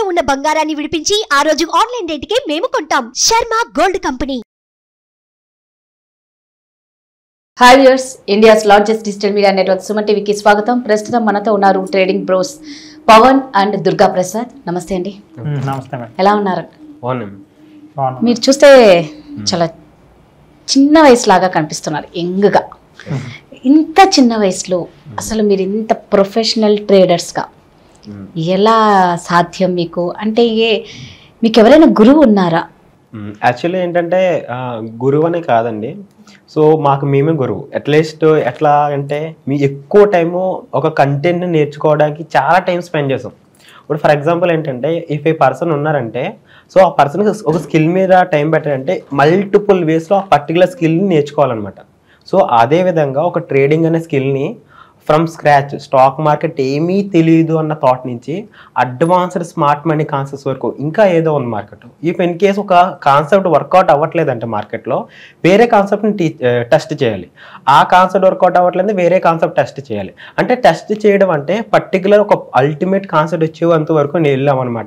తాకట్టులో ఉన్న బంగారాన్ని విడిపించి ఆ రోజు ఆన్లైన్ రేటుకే మేము కొంటాం Sharma gold company hi viewers India's largest digital media network Suman టీవీకి స్వాగతం ప్రస్తుతం మనతో ఉన్నారు trading bros Pavan and Durga Prasad నమస్తే అండి నమస్తే ఎలా ఉన్నారు మీరు చూస్తే చాలా చిన్న వయసులాగా కనిపిస్తున్నారు యంగ్గా ఇంత చిన్న వయసులో అసలు మీరు ఇంత ప్రొఫెషనల్ ట్రేడర్స్గా Mm. ఎలా సాధ్యం మీకు అంటే ఏ మీకు ఎవరైనా గురువు ఉన్నారా యాక్చువల్లీ mm. ఏంటంటే గురువు అనే కాదండి సో మాకు మేమే గురువు అట్లీస్ట్ ఎట్లా అంటే మీ ఎక్కువ టైము ఒక కంటెంట్ని నేర్చుకోవడానికి చాలా టైం స్పెండ్ చేసాం ఇప్పుడు ఫర్ ఎగ్జాంపుల్ ఏంటంటే ఇఫ్ ఏ పర్సన్ ఉన్నారంటే సో ఆ పర్సన్కి ఒక స్కిల్ మీద టైం పెట్టారంటే మల్టిపుల్ వేస్లో ఆ పర్టికులర్ స్కిల్ని నేర్చుకోవాలన్నమాట సో అదే విధంగా ఒక ట్రేడింగ్ అనే స్కిల్ని ఫ్రమ్ స్క్రాచ్ స్టాక్ మార్కెట్ ఏమీ తెలియదు అన్న థాట్ నుంచి అడ్వాన్స్డ్ స్మార్ట్ మనీ కాన్సెప్ట్స్ వరకు ఇంకా ఏదో ఉంది మార్కెట్ ఇఫ్ ఇన్ కేస్ ఒక కాన్సెప్ట్ వర్కౌట్ అవ్వట్లేదంటే మార్కెట్లో వేరే కాన్సెప్ట్ని టీ టెస్ట్ చేయాలి ఆ కాన్సెప్ట్ వర్కౌట్ అవ్వట్లేదు వేరే కాన్సెప్ట్ టెస్ట్ చేయాలి అంటే టెస్ట్ చేయడం అంటే పర్టికులర్ ఒక అల్టిమేట్ కాన్సెప్ట్ వచ్చేంత వరకు నేను వెళ్ళామన్నమాట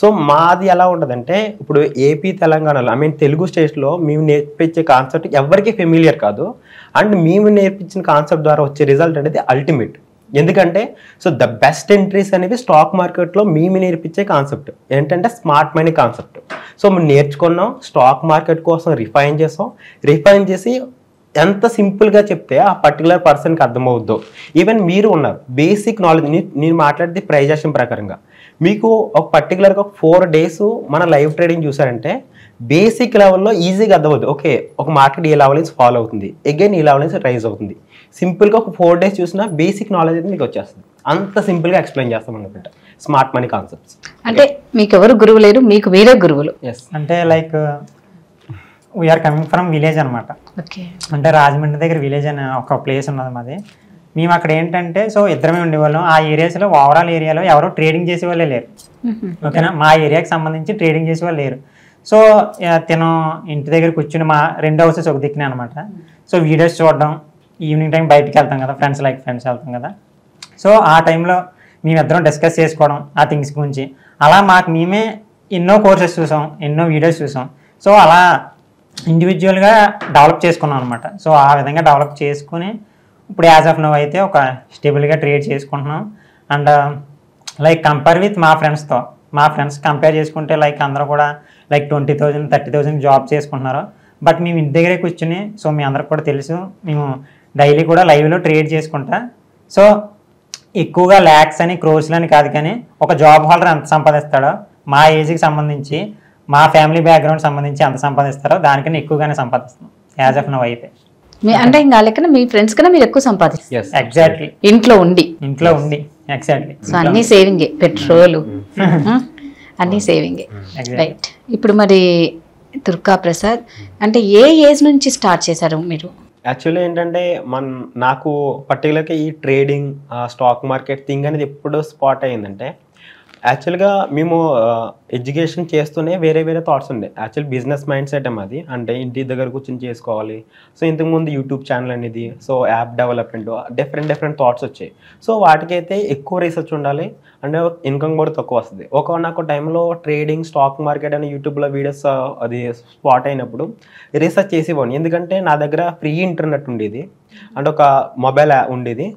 సో మాది ఎలా ఉంటుందంటే ఇప్పుడు ఏపీ తెలంగాణలో ఐ మీన్ తెలుగు స్టేట్లో మేము నేర్పించే కాన్సెప్ట్ ఎవరికి ఫెమిలియర్ కాదు అండ్ మేము నేర్పించిన కాన్సెప్ట్ ద్వారా వచ్చే రిజల్ట్ అనేది అల్టిమేట్ ఎందుకంటే సో ద బెస్ట్ ఎంట్రీస్ అనేవి స్టాక్ మార్కెట్లో మేము నేర్పించే కాన్సెప్ట్ ఏంటంటే స్మార్ట్ మనీ కాన్సెప్ట్ సో మేము నేర్చుకున్నాం స్టాక్ మార్కెట్ కోసం రిఫైన్ చేసాం రిఫైన్ చేసి ఎంత సింపుల్గా చెప్తే ఆ పర్టికులర్ పర్సన్కి అర్థమవుద్దో ఈవెన్ మీరు ఉన్నారు బేసిక్ నాలెడ్జ్ నేను మాట్లాడితే ప్రైజేషన్ ప్రకారంగా మీకు ఒక పర్టికులర్గా ఫోర్ డేస్ మన లైవ్ ట్రేడింగ్ చూసారంటే బేసిక్ లెవెల్లో ఈజీగా అర్థమవుద్దు ఓకే ఒక మార్కెట్ ఈ లెవెల్ నుంచి ఫాలో అవుతుంది అగైన్ ఈ లెవెల్ నుంచి రైజ్ అవుతుంది సింపుల్గా ఒక ఫోర్ డేస్ చూసినా బేసిక్ నాలెడ్జ్ అయితే మీకు వచ్చేస్తుంది అంత సింపుల్గా ఎక్స్ప్లెయిన్ చేస్తాం అనమాట స్మార్ట్ మనీ కాన్సెప్ట్స్ అంటే మీకు ఎవరు గురువు లేరు మీకు వేరే గురువులు ఎస్ అంటే like we are coming from village అనమాట అంటే రాజమండ్రి దగ్గర విలేజ్ అనే ఒక ప్లేస్ ఉన్నది మాది మేము అక్కడ ఏంటంటే సో ఇద్దరమే ఉండేవాళ్ళం ఆ ఏరియాస్లో ఓవరాల్ ఏరియాలో ఎవరో ట్రేడింగ్ చేసేవాళ్ళే లేరు ఓకేనా మా ఏరియాకి సంబంధించి ట్రేడింగ్ చేసేవాళ్ళు లేరు సో తను ఇంటి దగ్గర కూర్చుని మా రెండు హౌసెస్ ఒక దిక్కునే అనమాట సో వీడియోస్ చూడడం ఈవినింగ్ టైం బయటకు వెళ్తాం కదా ఫ్రెండ్స్ లైక్ ఫ్రెండ్స్ వెళ్తాం కదా సో ఆ టైంలో మేమిద్దరం డిస్కస్ చేసుకోవడం ఆ థింగ్స్ గురించి అలా మాకు మేమే ఎన్నో కోర్సెస్ చూసాం ఎన్నో వీడియోస్ చూసాం సో అలా ఇండివిజువల్గా డెవలప్ చేసుకున్నాం అనమాట సో ఆ విధంగా డెవలప్ చేసుకుని ఇప్పుడు యాజ్ ఆఫ్ నవ్ అయితే ఒక స్టేబుల్గా ట్రేడ్ చేసుకుంటున్నాం అండ్ లైక్ కంపేర్ విత్ మా ఫ్రెండ్స్తో మా ఫ్రెండ్స్ కంపేర్ చేసుకుంటే లైక్ అందరూ కూడా like twenty thousand thirty thousand job చేసుకుంటున్నారు బట్ మేము ఇంటి దగ్గరే కూర్చుని సో మీ అందరికి కూడా తెలుసు మేము డైలీ కూడా లైవ్లో ట్రేడ్ చేసుకుంటా సో ఎక్కువగా ల్యాక్స్ అని క్రోస్లు అని కాదు కానీ ఒక జాబ్ హోల్డర్ ఎంత సంపాదిస్తాడో మా ఏజ్కి సంబంధించి మా ఫ్యామిలీ బ్యాక్గ్రౌండ్ సంబంధించి ఎంత సంపాదిస్తారో దానికన్నా ఎక్కువగానే సంపాదిస్తున్నాం యాజ్ ఆఫ్ నవ్ అయితే అంటే ఇంకా లెక్కన మీ ఫ్రెండ్స్ కన్నా మీరు ఎక్కువ సంపాదిస్తారు ఎగ్జాక్ట్లీ ఇంట్లో ఉండి ఇంట్లో ఉండి అన్ని సేవింగ్ పెట్రోల్ అన్ని సేవింగే రైట్ ఇప్పుడు మరి దుర్గా ప్రసాద్ అంటే ఏ ఏజ్ నుంచి స్టార్ట్ చేశారు మీరు యాక్చువల్లీ ఏంటంటే మన నాకు పర్టికులర్గా ఈ ట్రేడింగ్ స్టాక్ మార్కెట్ థింగ్ అనేది ఎప్పుడు స్పాట్ అయ్యిందంటే యాక్చువల్గా మేము ఎడ్యుకేషన్ చేస్తూనే వేరే వేరే థాట్స్ ఉండే యాక్చువల్ బిజినెస్ మైండ్ సెట్ అది అంటే ఇంటి దగ్గర కూర్చొని చేసుకోవాలి సో ఇంతకుముందు యూట్యూబ్ ఛానల్ అనేది so app development different different thoughts వచ్చాయి సో వాటికైతే ఎక్కువ రీసెర్చ్ ఉండాలి అంటే ఇన్కమ్ కూడా తక్కువ వస్తుంది ఒక నాకు టైంలో ట్రేడింగ్ స్టాక్ మార్కెట్ అని యూట్యూబ్లో వీడియోస్ అది స్పాట్ అయినప్పుడు రీసెర్చ్ చేసేవాడిని ఎందుకంటే నా దగ్గర ఫ్రీ ఇంటర్నెట్ ఉండేది అండ్ ఒక మొబైల్ ఉండేది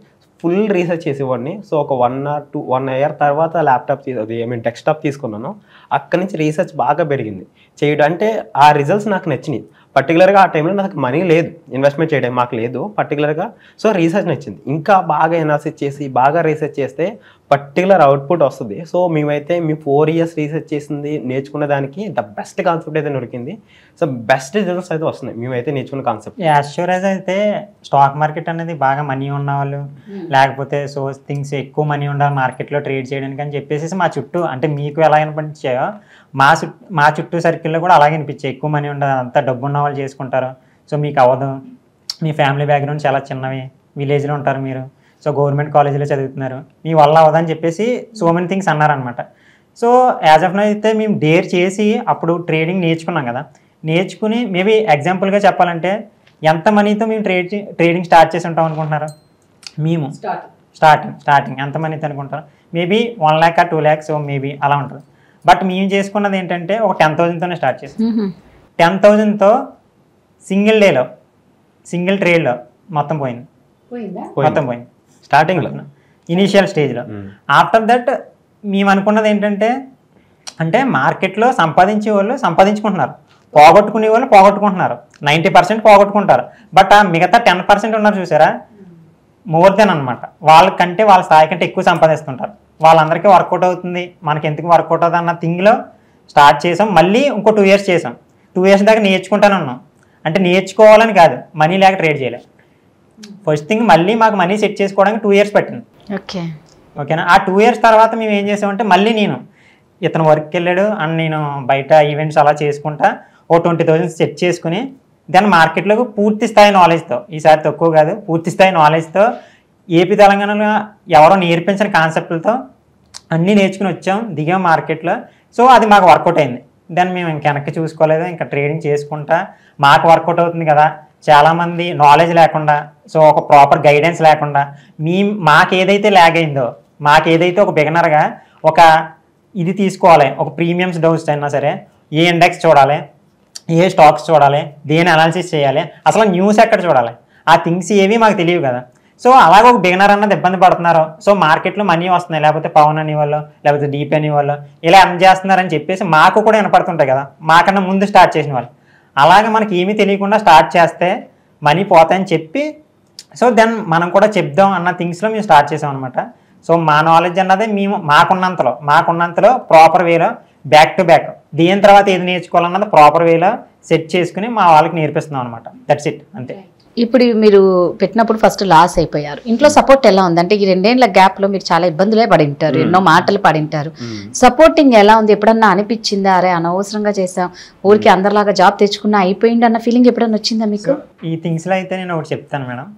ఫుల్ రీసెర్చ్ చేసేవాడిని సో ఒక one or two one year తర్వాత ల్యాప్టాప్ అది ఐ మీన్ డెస్క్టాప్ తీసుకున్నాను అక్కడి నుంచి రీసెర్చ్ బాగా పెరిగింది చేయడం అంటే ఆ రిజల్ట్స్ నాకు నచ్చినాయి పర్టికులర్గా ఆ టైంలో నాకు మనీ లేదు ఇన్వెస్ట్మెంట్ చేయడం మాకు లేదు పర్టికులర్గా సో రీసెర్చ్ నచ్చింది ఇంకా బాగా ఎనాలిసిస్ చేసి బాగా రీసెర్చ్ చేస్తే పర్టికులర్ అవుట్పుట్ వస్తుంది సో మేమైతే మీ ఫోర్ ఇయర్స్ రీసెర్చ్ చేసింది నేర్చుకున్న దానికి ద బెస్ట్ కాన్సెప్ట్ అయితే దొరికింది సో బెస్ట్ రిజల్ట్స్ అయితే వస్తున్నాయి మేమైతే నేర్చుకున్న కాన్సెప్ట్ యాష్యూరైజ్ అయితే స్టాక్ మార్కెట్ అనేది బాగా మనీ ఉన్నవాళ్ళు hmm. లేకపోతే సో థింగ్స్ ఎక్కువ మనీ ఉండాలి మార్కెట్లో ట్రేడ్ చేయడానికి అని చెప్పేసి మా చుట్టూ అంటే మీకు ఎలా అనిపించాయో మా చుట్టూ మా చుట్టూ సర్కిల్లో కూడా అలాగే అనిపించాయి ఎక్కువ మనీ ఉండదు అంతా డబ్బు ఉన్న వాళ్ళు చేసుకుంటారు సో మీకు అవ్వదు మీ ఫ్యామిలీ బ్యాక్గ్రౌండ్ చాలా చిన్నవి విలేజ్లో ఉంటారు మీరు సో గవర్నమెంట్ కాలేజీలో చదువుతున్నారు మీ వల్ల అవదని చెప్పేసి సో మెనీ థింగ్స్ అన్నారనమాట సో యాజ్ ఆఫ్ నో అయితే మేము డేర్ చేసి అప్పుడు ట్రేడింగ్ నేర్చుకున్నాం కదా నేర్చుకుని మేబీ ఎగ్జాంపుల్గా చెప్పాలంటే ఎంత మనీతో మేము ట్రేడ్ ట్రేడింగ్ స్టార్ట్ చేసి ఉంటాం అనుకుంటున్నారు మేము స్టార్టింగ్ స్టార్టింగ్ ఎంత మనీతో అనుకుంటారు మేబీ వన్ ల్యాక్ ఆ టూ ల్యాక్స్ మేబీ అలా ఉంటుంది బట్ మేము చేసుకున్నది ఏంటంటే ఒక టెన్ థౌజండ్తోనే స్టార్ట్ చేసాం టెన్ థౌజండ్తో సింగిల్ డేలో సింగిల్ ట్రేడ్లో మొత్తం పోయింది మొత్తం పోయింది స్టార్టింగ్లో ఇనీషియల్ స్టేజ్లో ఆఫ్టర్ దట్ మేము అనుకున్నది ఏంటంటే అంటే మార్కెట్లో సంపాదించే వాళ్ళు సంపాదించుకుంటున్నారు పోగొట్టుకునే వాళ్ళు పోగొట్టుకుంటున్నారు నైంటీ పర్సెంట్ పోగొట్టుకుంటారు బట్ ఆ మిగతా టెన్ పర్సెంట్ ఉన్నారు చూసారా మోర్ దెన్ అనమాట వాళ్ళకంటే వాళ్ళ స్థాయి కంటే ఎక్కువ సంపాదిస్తుంటారు వాళ్ళందరికీ వర్కౌట్ అవుతుంది మనకి ఎందుకు వర్కౌట్ అవుతుంది అన్న థింగ్లో స్టార్ట్ చేసాం మళ్ళీ ఇంకో టూ ఇయర్స్ చేసాం టూ ఇయర్స్ దాకా నేర్చుకుంటానన్నాం అంటే నేర్చుకోవాలని కాదు మనీ లేక ట్రేడ్ చేయలేదు ఫస్ట్ థింగ్ మళ్ళీ మాకు మనీ సెట్ చేసుకోవడానికి టూ ఇయర్స్ పట్టింది ఓకే ఓకేనా ఆ టూ ఇయర్స్ తర్వాత మేము ఏం చేసామంటే మళ్ళీ నేను ఇతను వర్క్కి వెళ్ళాడు అండ్ నేను బయట ఈవెంట్స్ అలా చేసుకుంటా ఓ ట్వంటీ థౌజండ్ సెట్ చేసుకుని దాన్ని మార్కెట్లోకి పూర్తి స్థాయి నాలెడ్జ్తో ఈసారి తక్కువ కాదు పూర్తి స్థాయి నాలెడ్జ్తో ఏపీ తెలంగాణలో ఎవరో నేర్పించిన కాన్సెప్ట్లతో అన్నీ నేర్చుకుని వచ్చాం దిగాం మార్కెట్లో సో అది మాకు వర్కౌట్ అయింది దాన్ని మేము ఇంకెనక్కి వెనక్కి చూసుకోలేదు ఇంకా ట్రేడింగ్ చేసుకుంటా మాకు వర్కౌట్ అవుతుంది కదా చాలామంది నాలెడ్జ్ లేకుండా సో ఒక ప్రాపర్ గైడెన్స్ లేకుండా మీ మాకేదైతే ల్యాగ్ అయిందో మాకేదైతే ఒక బిగనర్గా ఒక ఇది తీసుకోవాలి ఒక ప్రీమియమ్స్ డౌస్ అయినా సరే ఏ ఇండెక్స్ చూడాలి ఏ స్టాక్స్ చూడాలి దేని అనాలిసిస్ చేయాలి అసలు న్యూస్ ఎక్కడ చూడాలి ఆ థింగ్స్ ఏవి మాకు తెలియవు కదా సో అలాగే ఒక బిగినర్ అన్నది ఇబ్బంది పడుతున్నారు సో మార్కెట్లో మనీ వస్తున్నాయి లేకపోతే పవన్ వాళ్ళు లేకపోతే డీప్ వాళ్ళు ఇలా ఎం చేస్తున్నారని చెప్పేసి మాకు కూడా వినపడుతుంటాయి కదా మాకన్నా ముందు స్టార్ట్ చేసిన వాళ్ళు అలాగే మనకి ఏమీ తెలియకుండా స్టార్ట్ చేస్తే మనీ పోతాయని చెప్పి సో దెన్ మనం కూడా చెప్దాం అన్న థింగ్స్లో మేము స్టార్ట్ చేసాం అనమాట సో మా నాలెడ్జ్ అన్నది మేము మాకున్నంతలో మాకున్నంతలో ప్రాపర్ వేలో బ్యాక్ టు బ్యాక్ దీని తర్వాత ఏది నేర్చుకోవాలన్నది ప్రాపర్ వేలో సెట్ చేసుకుని మా వాళ్ళకి నేర్పిస్తున్నాం అనమాట దట్స్ ఇట్ అంతే ఇప్పుడు మీరు పెట్టినప్పుడు ఫస్ట్ లాస్ అయిపోయారు ఇంట్లో సపోర్ట్ hmm. ఎలా ఉంది అంటే ఈ రెండేళ్ల గ్యాప్లో మీరు చాలా ఇబ్బందులే పడింటారు hmm. ఎన్నో మాటలు పడింటారు సపోర్టింగ్ hmm. ఎలా ఉంది ఎప్పుడన్నా అనిపించిందా అరే అనవసరంగా చేసాం ఊరికి అందరిలాగా జాబ్ తెచ్చుకున్నా అయిపోయింది అన్న ఫీలింగ్ ఎప్పుడన్నా వచ్చిందా మీకు ఈ థింగ్స్లో అయితే నేను ఒకటి చెప్తాను మేడం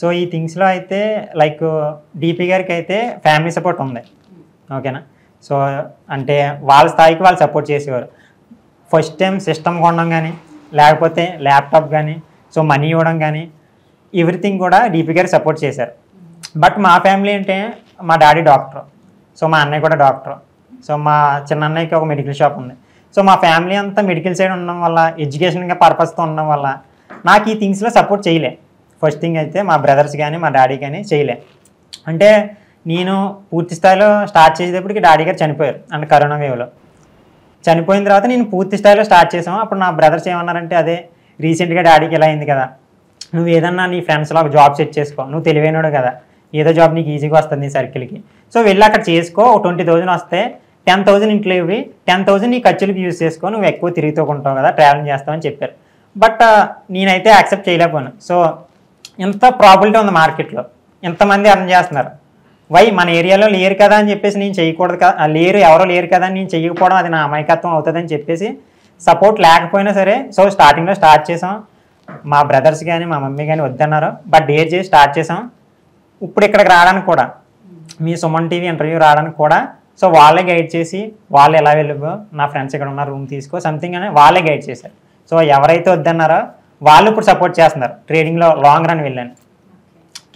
సో ఈ థింగ్స్లో అయితే లైక్ డిపి గారికి అయితే ఫ్యామిలీ సపోర్ట్ ఉంది ఓకేనా సో అంటే వాళ్ళ స్థాయికి వాళ్ళు సపోర్ట్ చేసేవారు ఫస్ట్ టైం సిస్టమ్ కొనడం కానీ లేకపోతే ల్యాప్టాప్ కానీ సో మనీ ఇవ్వడం కానీ ఎవ్రీథింగ్ కూడా డీపీ గారు సపోర్ట్ చేశారు బట్ మా ఫ్యామిలీ అంటే మా డాడీ డాక్టర్ సో మా అన్నయ్య కూడా డాక్టర్ సో మా చిన్న అన్నయ్యకి ఒక మెడికల్ షాప్ ఉంది సో మా ఫ్యామిలీ అంతా మెడికల్ సైడ్ ఉండడం వల్ల ఎడ్యుకేషన్గా పర్పస్తో ఉండడం వల్ల నాకు ఈ థింగ్స్లో సపోర్ట్ చేయలే ఫస్ట్ థింగ్ అయితే మా బ్రదర్స్ కానీ మా డాడీ కానీ చేయలే అంటే నేను పూర్తి స్థాయిలో స్టార్ట్ చేసేటప్పటికి డాడీ గారు చనిపోయారు అంటే కరోనా వేవ్లో చనిపోయిన తర్వాత నేను పూర్తి స్థాయిలో స్టార్ట్ చేసాము అప్పుడు నా బ్రదర్స్ ఏమన్నారంటే అదే రీసెంట్గా డాడీకి ఇలా అయింది కదా నువ్వు ఏదన్నా నీ ఫ్రెండ్స్లో ఒక జాబ్ సెట్ చేసుకో నువ్వు తెలివైనడు కదా ఏదో జాబ్ నీకు ఈజీగా వస్తుంది నీ సర్కిల్కి సో వెళ్ళి అక్కడ చేసుకో ట్వంటీ థౌజండ్ వస్తే టెన్ థౌజండ్ ఇంట్లో ఇవి టెన్ థౌజండ్ నీ ఖర్చులకి యూజ్ చేసుకో నువ్వు ఎక్కువ తిరుగుతూకుంటావు కదా ట్రావెల్ చేస్తావని చెప్పారు బట్ నేనైతే యాక్సెప్ట్ చేయలేకపోను సో ఇంత ప్రాబిలిటీ ఉంది మార్కెట్లో ఎంతమంది అర్న్ చేస్తున్నారు వై మన ఏరియాలో లేరు కదా అని చెప్పేసి నేను చేయకూడదు కదా లేరు ఎవరో లేరు కదా అని నేను చేయకపోవడం అది నా అమాయకత్వం అవుతుందని చెప్పేసి సపోర్ట్ లేకపోయినా సరే సో స్టార్టింగ్లో స్టార్ట్ చేసాం మా బ్రదర్స్ కానీ మా మమ్మీ కానీ వద్దన్నారు బట్ డేర్ చేసి స్టార్ట్ చేసాం ఇప్పుడు ఇక్కడికి రావడానికి కూడా మీ సుమన్ టీవీ ఇంటర్వ్యూ రావడానికి కూడా సో వాళ్ళే గైడ్ చేసి వాళ్ళు ఎలా వెళ్ళిపో నా ఫ్రెండ్స్ ఇక్కడ ఉన్న రూమ్ తీసుకో సంథింగ్ అని వాళ్ళే గైడ్ చేశారు సో ఎవరైతే వద్దన్నారో వాళ్ళు ఇప్పుడు సపోర్ట్ చేస్తున్నారు ట్రేడింగ్లో లాంగ్ రన్ వెళ్ళాను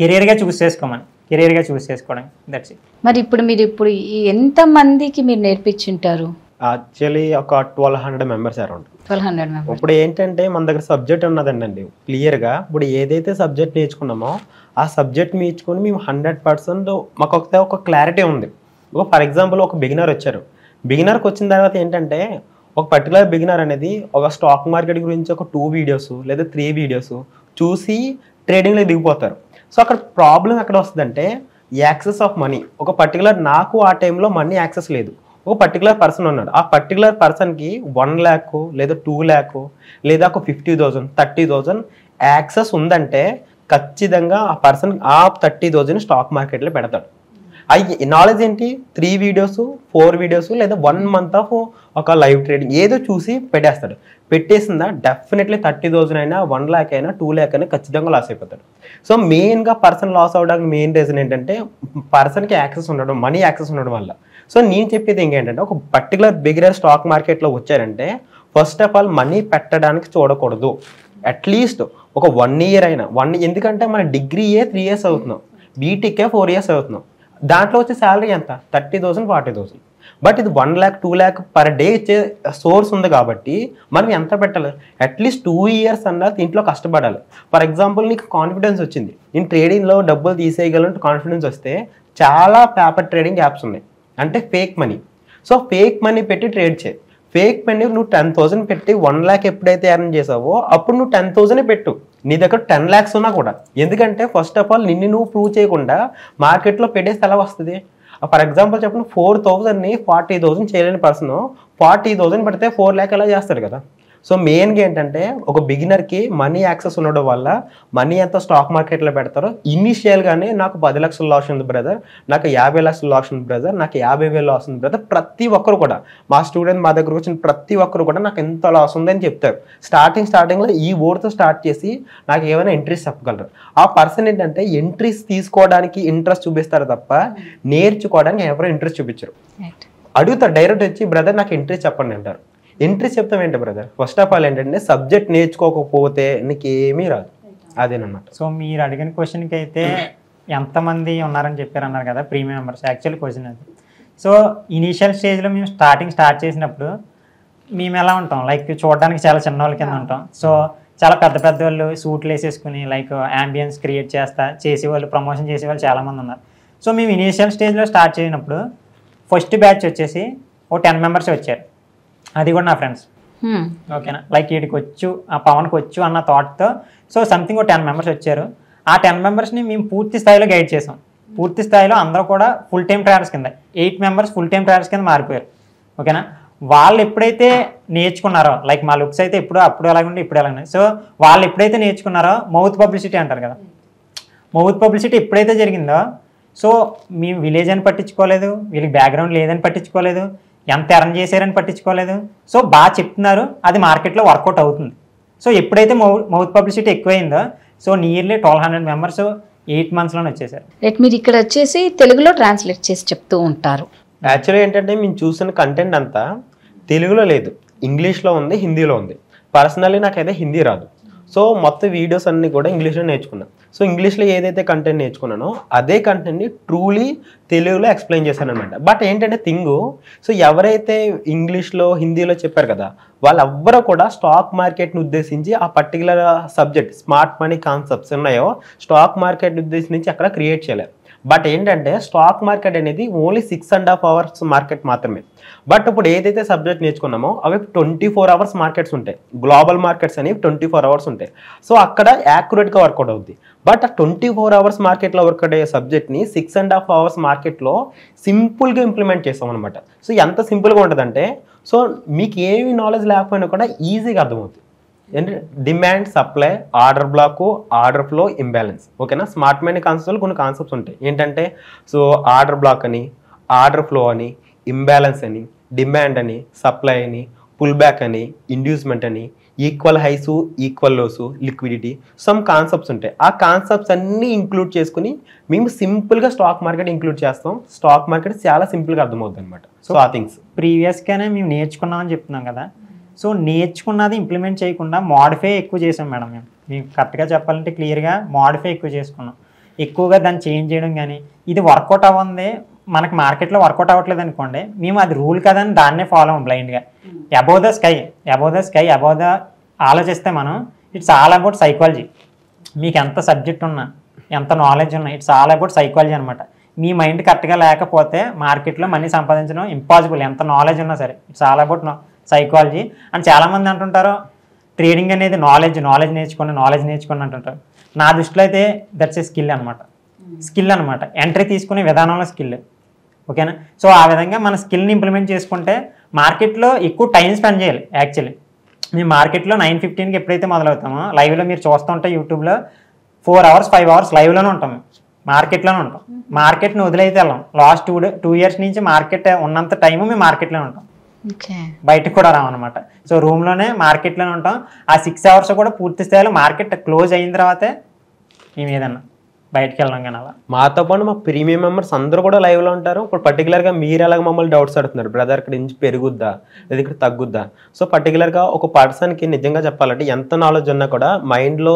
కెరీర్గా చూస్ చేసుకోమని కెరీర్గా చూస్ చేసుకోవడం దట్స్ మరి ఇప్పుడు మీరు ఇప్పుడు ఎంతమందికి మీరు నేర్పించుంటారు యాక్చువల్లీ ఒక twelve hundred members around twelve hundred ఇప్పుడు ఏంటంటే మన దగ్గర సబ్జెక్ట్ ఉన్నదండి అండి క్లియర్గా ఇప్పుడు ఏదైతే సబ్జెక్ట్ నేర్చుకున్నామో ఆ సబ్జెక్ట్ నేర్చుకుని మేము హండ్రెడ్ పర్సెంట్ మాకు ఒకసారి ఒక క్లారిటీ ఉంది ఫర్ ఎగ్జాంపుల్ ఒక బిగినర్ వచ్చారు బిగినర్కి వచ్చిన తర్వాత ఏంటంటే ఒక పర్టికులర్ బిగినర్ అనేది ఒక స్టాక్ మార్కెట్ గురించి ఒక టూ వీడియోస్ లేదా త్రీ వీడియోస్ చూసి ట్రేడింగ్లో దిగిపోతారు సో అక్కడ ప్రాబ్లం ఎక్కడ వస్తుందంటే యాక్సెస్ ఆఫ్ మనీ ఒక పర్టికులర్ నాకు ఆ టైంలో మనీ యాక్సెస్ లేదు ఒక పర్టికులర్ పర్సన్ ఉన్నాడు ఆ పర్టికులర్ పర్సన్కి వన్ ల్యాక్ లేదా టూ ల్యాక్ లేదా ఒక fifty thousand thirty thousand access ఉందంటే ఖచ్చితంగా ఆ పర్సన్ ఆ థర్టీ థౌజండ్ స్టాక్ మార్కెట్లో పెడతాడు అవి నాలెడ్జ్ ఏంటి త్రీ వీడియోస్ ఫోర్ వీడియోస్ లేదా వన్ మంత్ ఆఫ్ ఒక లైవ్ ట్రేడింగ్ ఏదో చూసి పెట్టేస్తాడు పెట్టేసిందా డెఫినెట్లీ థర్టీ థౌసండ్ అయినా వన్ ల్యాక్ అయినా టూ ల్యాక్ అయినా ఖచ్చితంగా లాస్ అయిపోతాడు సో మెయిన్గా పర్సన్ లాస్ అవడానికి మెయిన్ రీజన్ ఏంటంటే పర్సన్కి యాక్సెస్ ఉండడం మనీ యాక్సెస్ ఉండడం వల్ల సో నేను చెప్పేది ఏంటంటే ఒక పర్టికులర్ బిగినర్ స్టాక్ మార్కెట్లో వచ్చారంటే ఫస్ట్ ఆఫ్ ఆల్ మనీ పెట్టడానికి చూడకూడదు అట్లీస్ట్ ఒక వన్ ఇయర్ అయినా వన్ ఎందుకంటే మన డిగ్రీయే త్రీ ఇయర్స్ అవుతున్నాం బీటెక్కే ఫోర్ ఇయర్స్ అవుతున్నాం దాంట్లో వచ్చే శాలరీ ఎంత thirty thousand forty thousand but ఇది one lakh two lakh per day ఇచ్చే సోర్స్ ఉంది కాబట్టి మనం ఎంత పెట్టాలి అట్లీస్ట్ టూ ఇయర్స్ అన్నా దీంట్లో కష్టపడాలి ఫర్ ఎగ్జాంపుల్ నీకు కాన్ఫిడెన్స్ వచ్చింది నేను ట్రేడింగ్లో డబ్బులు తీసేయగలంటే కాన్ఫిడెన్స్ వస్తే చాలా పేపర్ ట్రేడింగ్ యాప్స్ ఉన్నాయి అంటే fake money so fake money పెట్టి ట్రేడ్ చేయి ఫేక్ మనీ నువ్వు టెన్ థౌసండ్ పెట్టి వన్ ల్యాక్ ఎప్పుడైతే ఎర్న్ చేసావో అప్పుడు నువ్వు టెన్ థౌసండ్ పెట్టు నీ దగ్గర టెన్ ల్యాక్స్ ఉన్నా కూడా ఎందుకంటే ఫస్ట్ ఆఫ్ ఆల్ నిన్ను నువ్వు ప్రూవ్ చేయకుండా మార్కెట్లో పెట్టేస్తే ఎలా వస్తుంది ఫర్ ఎగ్జాంపుల్ చెప్పండి ఫోర్ థౌసండ్ని ఫార్టీ థౌసండ్ చేయలేని పర్సన్ ఫార్టీ థౌసండ్ పెడితే ఫోర్ ల్యాక్ ఎలా చేస్తాడు కదా సో మెయిన్గా ఏంటంటే ఒక బిగినర్కి మనీ యాక్సెస్ ఉండడం వల్ల మనీ ఎంత స్టాక్ మార్కెట్లో పెడతారో ఇనీషియల్గానే నాకు పది లక్షల లాస్ ఉంది బ్రదర్ నాకు యాభై లక్షల లాస్ ఉంది బ్రదర్ నాకు యాభై వేలు లాస్ ఉంది బ్రదర్ ప్రతి ఒక్కరు కూడా మా స్టూడెంట్ మా దగ్గరకు వచ్చిన ప్రతి ఒక్కరు కూడా నాకు ఎంత లాస్ ఉందని చెప్తారు స్టార్టింగ్ స్టార్టింగ్లో ఈ ఓర్తో స్టార్ట్ చేసి నాకు ఏమైనా ఎంట్రీస్ చెప్పగలరు ఆ పర్సన్ ఏంటంటే ఎంట్రీస్ తీసుకోవడానికి ఇంట్రెస్ట్ చూపిస్తారు తప్ప hmm. నేర్చుకోవడానికి ఎవరు ఇంట్రెస్ట్ చూపించరు అడుగుతారు డైరెక్ట్ వచ్చి బ్రదర్ నాకు ఇంట్రెస్ట్ చెప్పండి అంటారు ఎంట్రీ చెప్తాం ఏంటి బ్రదర్ ఫస్ట్ ఆఫ్ ఆల్ ఏంటంటే సబ్జెక్ట్ నేర్చుకోకపోతే నీకు ఏమీ రాదు అదేనమాట సో మీరు అడిగిన క్వశ్చన్కి అయితే ఎంతమంది ఉన్నారని చెప్పారు అన్నారు కదా ప్రీమియం మెంబర్స్ యాక్చువల్ క్వశ్చన్ అది సో ఇనీషియల్ స్టేజ్లో మేము స్టార్టింగ్ స్టార్ట్ చేసినప్పుడు మేము ఎలా ఉంటాం లైక్ చూడడానికి చాలా చిన్న వాళ్ళ కింద ఉంటాం సో చాలా పెద్ద పెద్ద వాళ్ళు సూట్లు వేసేసుకుని లైక్ ఆంబియన్స్ క్రియేట్ చేస్తా చేసేవాళ్ళు ప్రమోషన్ చేసేవాళ్ళు చాలామంది ఉన్నారు సో మేము ఇనీషియల్ స్టేజ్లో స్టార్ట్ చేసినప్పుడు ఫస్ట్ బ్యాచ్ వచ్చేసి ఓ టెన్ మెంబర్స్ వచ్చారు అది కూడా నా ఫ్రెండ్స్ ఓకేనా లైక్ వీడికి వచ్చు ఆ పవన్కి వచ్చు అన్న థాట్తో సో సంథింగ్ ఒక టెన్ మెంబర్స్ వచ్చారు ఆ టెన్ మెంబర్స్ని మేము పూర్తి స్థాయిలో గైడ్ చేసాం పూర్తి స్థాయిలో అందరూ కూడా ఫుల్ టైం ట్రావెల్స్ కింద eight members full time travels కింద మారిపోయారు ఓకేనా వాళ్ళు ఎప్పుడైతే నేర్చుకున్నారో లైక్ మా లుక్స్ అయితే ఎప్పుడు అప్పుడు ఎలాగుండే ఇప్పుడు ఎలాగుండే సో వాళ్ళు ఎప్పుడైతే నేర్చుకున్నారో మౌత్ పబ్లిసిటీ అంటారు కదా మౌత్ పబ్లిసిటీ ఎప్పుడైతే జరిగిందో సో మేము విలేజ్ అని పట్టించుకోలేదు వీళ్ళకి బ్యాక్గ్రౌండ్ లేదని పట్టించుకోలేదు ఎంత ఎర్న్ చేశారని పట్టించుకోలేదు సో బాగా చెప్తున్నారు అది మార్కెట్లో వర్కౌట్ అవుతుంది సో ఎప్పుడైతే మౌత్ పబ్లిసిటీ ఎక్కువైందో so nearly twelve hundred members eight మంత్స్లోనే వచ్చేసారు మీరు ఇక్కడ వచ్చేసి తెలుగులో ట్రాన్స్లేట్ చేసి చెప్తూ ఉంటారు యాక్చువల్గా ఏంటంటే మేము చూసిన కంటెంట్ అంతా తెలుగులో లేదు ఇంగ్లీష్లో ఉంది హిందీలో ఉంది పర్సనల్లీ నాకైతే హిందీ రాదు సో మొత్తం వీడియోస్ అన్నీ కూడా ఇంగ్లీష్లో నేర్చుకున్నాను సో ఇంగ్లీష్లో ఏదైతే కంటెంట్ నేర్చుకున్నానో అదే కంటెంట్ని ట్రూలీ తెలుగులో ఎక్స్ప్లెయిన్ చేశాను అనమాట బట్ ఏంటంటే థింగ్ సో ఎవరైతే ఇంగ్లీష్లో హిందీలో చెప్పారు కదా వాళ్ళు కూడా స్టాక్ మార్కెట్ని ఉద్దేశించి ఆ particular subject smart money concepts ఉన్నాయో స్టాక్ మార్కెట్ని ఉద్దేశించి అక్కడ క్రియేట్ చేయలేరు బట్ ఏంటంటే స్టాక్ మార్కెట్ అనేది only six and half hours market మాత్రమే బట్ ఇప్పుడు ఏదైతే సబ్జెక్ట్ నేర్చుకున్నామో అవి ట్వంటీ ఫోర్ అవర్స్ మార్కెట్స్ ఉంటాయి గ్లోబల్ మార్కెట్స్ అనేవి ట్వంటీ ఫోర్ అవర్స్ ఉంటాయి సో అక్కడ యాక్యురేట్గా వర్కౌట్ అవుద్ది బట్ ఆ ట్వంటీ ఫోర్ అవర్స్ మార్కెట్లో వర్క్ అయ్యే సబ్జెక్ట్ని సిక్స్ అండ్ హాఫ్ అవర్స్ మార్కెట్లో సింపుల్గా ఇంప్లిమెంట్ చేస్తాం అనమాట సో ఎంత సింపుల్గా ఉంటుందంటే సో మీకు ఏమి నాలెడ్జ్ లేకపోయినా కూడా ఈజీగా అర్థమవుతుంది demand supply order block order flow imbalance ఓకేనా స్మార్ట్ మనీ కాన్సెప్ట్లో కొన్ని కాన్సెప్ట్స్ ఉంటాయి ఏంటంటే సో ఆర్డర్ బ్లాక్ అని ఆర్డర్ ఫ్లో అని ఇంబ్యాలెన్స్ అని డిమాండ్ అని సప్లై అని పుల్ బ్యాక్ అని ఇండ్యూస్మెంట్ అని equal highs equal lows liquidity some concepts ఉంటాయి ఆ కాన్సెప్ట్స్ అన్నీ ఇంక్లూడ్ చేసుకుని మేము సింపుల్గా స్టాక్ మార్కెట్ ఇంక్లూడ్ చేస్తాం స్టాక్ మార్కెట్ చాలా సింపుల్గా అర్థమవుతుంది అనమాట సో ఆ థింగ్స్ ప్రీవియస్గానే మేము నేర్చుకున్నామని చెప్తున్నాం కదా సో నేర్చుకున్నది ఇంప్లిమెంట్ చేయకుండా మోడిఫై ఎక్కువ చేసాం మేడం మేము మేము కరెక్ట్గా చెప్పాలంటే క్లియర్గా మోడిఫై ఎక్కువ చేసుకున్నాం ఎక్కువగా దాన్ని చేంజ్ చేయడం కానీ ఇది వర్కౌట్ అవ్వంది మనకి మార్కెట్లో వర్కౌట్ అవ్వట్లేదు అనుకోండి మేము అది రూల్ కదని దాన్నే ఫాలో అవ్వం బ్లైండ్గా above the sky above the sky above the ఆలోచిస్తే మనం ఇట్స్ ఆల్ అబౌట్ సైకాలజీ మీకు ఎంత సబ్జెక్ట్ ఉన్నా ఎంత నాలెడ్జ్ ఉన్నా ఇట్స్ ఆల్ అబౌట్ సైకాలజీ అనమాట మీ మైండ్ కరెక్ట్గా లేకపోతే మార్కెట్లో మనీ సంపాదించడం ఇంపాసిబుల్ ఎంత నాలెడ్జ్ ఉన్నా సరే it's all about psychology and చాలామంది అంటుంటారు ట్రేడింగ్ అనేది నాలెడ్జ్ నాలెడ్జ్ నేర్చుకుని నాలెడ్జ్ నేర్చుకుని అంటుంటారు నా దృష్టిలో అయితే దట్స్ ఏ స్కిల్ అనమాట స్కిల్ అనమాట ఎంట్రీ తీసుకునే విధానంలో స్కిల్ ఓకేనా సో ఆ విధంగా మన స్కిల్ని ఇంప్లిమెంట్ చేసుకుంటే మార్కెట్లో ఎక్కువ టైం స్పెండ్ చేయాలి యాక్చువల్లీ మేము మార్కెట్లో నైన్ ఫిఫ్టీన్కి ఎప్పుడైతే మొదలవుతామో లైవ్లో మీరు చూస్తుంటే యూట్యూబ్లో ఫోర్ అవర్స్ ఫైవ్ అవర్స్ లైవ్లోనే ఉంటాం మార్కెట్లోనే ఉంటాం మార్కెట్ని వదిలైతే వెళ్ళాం లాస్ట్ టూ ఇయర్స్ నుంచి మార్కెట్ ఉన్నంత టైము మేము మార్కెట్లోనే ఉంటాం బయటకు కూడా రావన్నమాట సో రూమ్లోనే మార్కెట్లోనే ఉంటాం ఆ సిక్స్ అవర్స్ కూడా పూర్తి స్థాయిలో మార్కెట్ క్లోజ్ అయిన తర్వాతే మేము ఏదన్నా బయటకు వెళ్ళడం కానీ అలా మాతో పాటు మా ప్రీమియం మెంబర్స్ అందరూ కూడా లైవ్లో ఉంటారు ఇప్పుడు గా మీరు ఎలాగ మమ్మల్ని డౌట్స్ అడుగుతున్నారు బ్రదర్ ఇక్కడ ఇంచి పెరుగుద్దా లేదా ఇక్కడ తగ్గుద్దా సో గా ఒక పర్సన్కి నిజంగా చెప్పాలంటే ఎంత నాలెడ్జ్ ఉన్నా కూడా మైండ్లో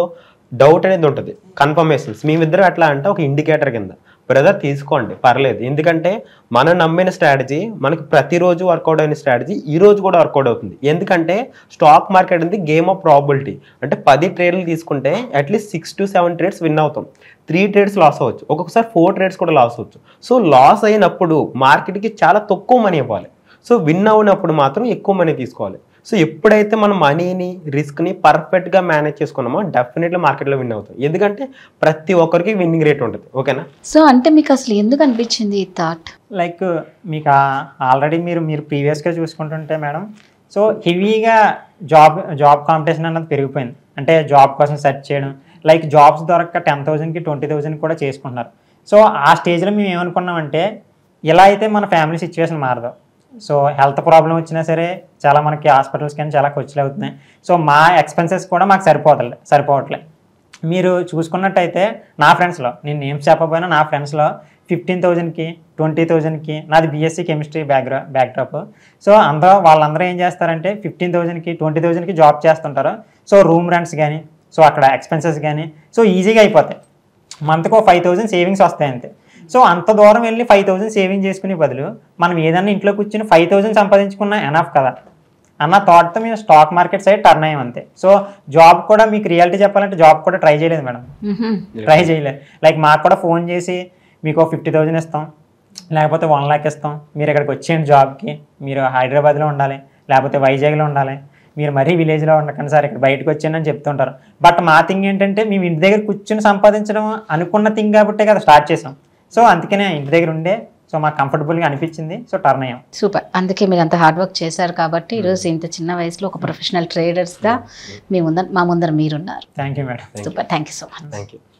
డౌట్ అనేది ఉంటుంది కన్ఫర్మేషన్స్ మేమిద్దరం అట్లా అంటే ఒక ఇండికేటర్ కింద బ్రదర్ తీసుకోండి పర్లేదు ఎందుకంటే మనం నమ్మిన స్ట్రాటజీ మనకు ప్రతిరోజు వర్కౌట్ అయిన స్ట్రాటజీ ఈ రోజు కూడా వర్కౌట్ అవుతుంది ఎందుకంటే స్టాక్ మార్కెట్ అనేది గేమ్ ఆఫ్ ప్రాబిలిటీ అంటే పది ట్రేడ్లు తీసుకుంటే at least six to seven trades win అవుతాం త్రీ ట్రేడ్స్ లాస్ అవ్వచ్చు ఒక్కొక్కసారి ఫోర్ ట్రేడ్స్ కూడా లాస్ అవ్వచ్చు సో లాస్ అయినప్పుడు మార్కెట్కి చాలా తక్కువ మనీ ఇవ్వాలి సో విన్ అవునప్పుడు మాత్రం ఎక్కువ మనీ తీసుకోవాలి సో ఎప్పుడైతే మనం మనీని రిస్క్ని పర్ఫెక్ట్గా మేనేజ్ చేసుకున్నామో డెఫినెట్లీ మార్కెట్లో విన్ అవుతాం ఎందుకంటే ప్రతి ఒక్కరికి విన్నింగ్ రేట్ ఉంటుంది ఓకేనా సో అంటే మీకు అసలు ఎందుకు అనిపించింది ఈ థాట్ లైక్ మీకు ఆల్రెడీ మీరు మీరు ప్రీవియస్గా చూసుకుంటుంటే మేడం సో హెవీగా జాబ్ జాబ్ కాంపిటీషన్ అన్నది పెరిగిపోయింది అంటే జాబ్ కోసం సెర్చ్ చేయడం లైక్ జాబ్స్ దొరక టెన్ థౌజండ్కి ట్వంటీ థౌజండ్ కూడా చేసుకుంటున్నారు సో ఆ స్టేజ్లో మేము ఏమనుకున్నామంటే ఇలా అయితే మన ఫ్యామిలీ సిచ్యువేషన్ మారదు సో హెల్త్ ప్రాబ్లం వచ్చినా సరే చాలా మనకి హాస్పిటల్స్ కానీ చాలా ఖర్చులు అవుతున్నాయి సో మా ఎక్స్పెన్సెస్ కూడా మాకు సరిపోతలే సరిపోవట్లే మీరు చూసుకున్నట్టయితే నా ఫ్రెండ్స్లో నేను నేమ్స్ చెప్పబోయినా నా ఫ్రెండ్స్లో ఫిఫ్టీన్ థౌజండ్కి ట్వంటీ థౌజండ్కి నాది బీఎస్సీ కెమిస్ట్రీ బ్యాక్గ్రా బ్యాక్డ్రాప్ సో అందరూ వాళ్ళందరూ ఏం చేస్తారంటే ఫిఫ్టీన్ థౌజండ్కి ట్వంటీ థౌజండ్కి జాబ్ చేస్తుంటారు సో రూమ్ రెంట్స్ కానీ సో అక్కడ ఎక్స్పెన్సెస్ కానీ సో ఈజీగా అయిపోతాయి మంత్కు ఫైవ్ థౌజండ్ సేవింగ్స్ వస్తాయి అంతే సో అంత దూరం వెళ్ళి ఫైవ్ థౌసండ్ సేవింగ్ చేసుకునే బదులు మనం ఏదన్నా ఇంట్లో కూర్చొని ఫైవ్ థౌసండ్ సంపాదించుకున్నా ఎనఫ్ కదా అన్న థాట్తో మేము స్టాక్ మార్కెట్ సైడ్ టర్న్ అయ్యాం అంతే సో జాబ్ కూడా మీకు రియాలిటీ చెప్పాలంటే జాబ్ కూడా ట్రై చేయలేదు మేడం ట్రై చేయలేదు లైక్ మాకు కూడా ఫోన్ చేసి మీకు ఫిఫ్టీ థౌజండ్ ఇస్తాం లేకపోతే వన్ ల్యాక్ ఇస్తాం మీరు ఇక్కడికి వచ్చేయండి జాబ్కి మీరు హైదరాబాద్లో ఉండాలి లేకపోతే వైజాగ్లో ఉండాలి మీరు మరీ విలేజ్లో ఉండకండి సార్ ఇక్కడ బయటకు వచ్చాను అని చెప్తుంటారు బట్ మా థింగ్ ఏంటంటే మేము ఇంటి దగ్గర కూర్చుని సంపాదించడం అనుకున్న థింగ్ కాబట్టే కదా స్టార్ట్ చేసాం సో అందుకనే ఇంటి దగ్గర ఉండే సో మాకు కంఫర్టబుల్గా అనిపించింది సో టర్న్ అయ్యాం సూపర్ అందుకే మీరు అంత హార్డ్ వర్క్ చేశారు కాబట్టి ఈరోజు hmm. ఇంత చిన్న వయసులో ఒక ప్రొఫెషనల్ ట్రేడర్స్గా మీ ముందర మా ముందర మీరున్నారు thank you madam super thank you so much thank you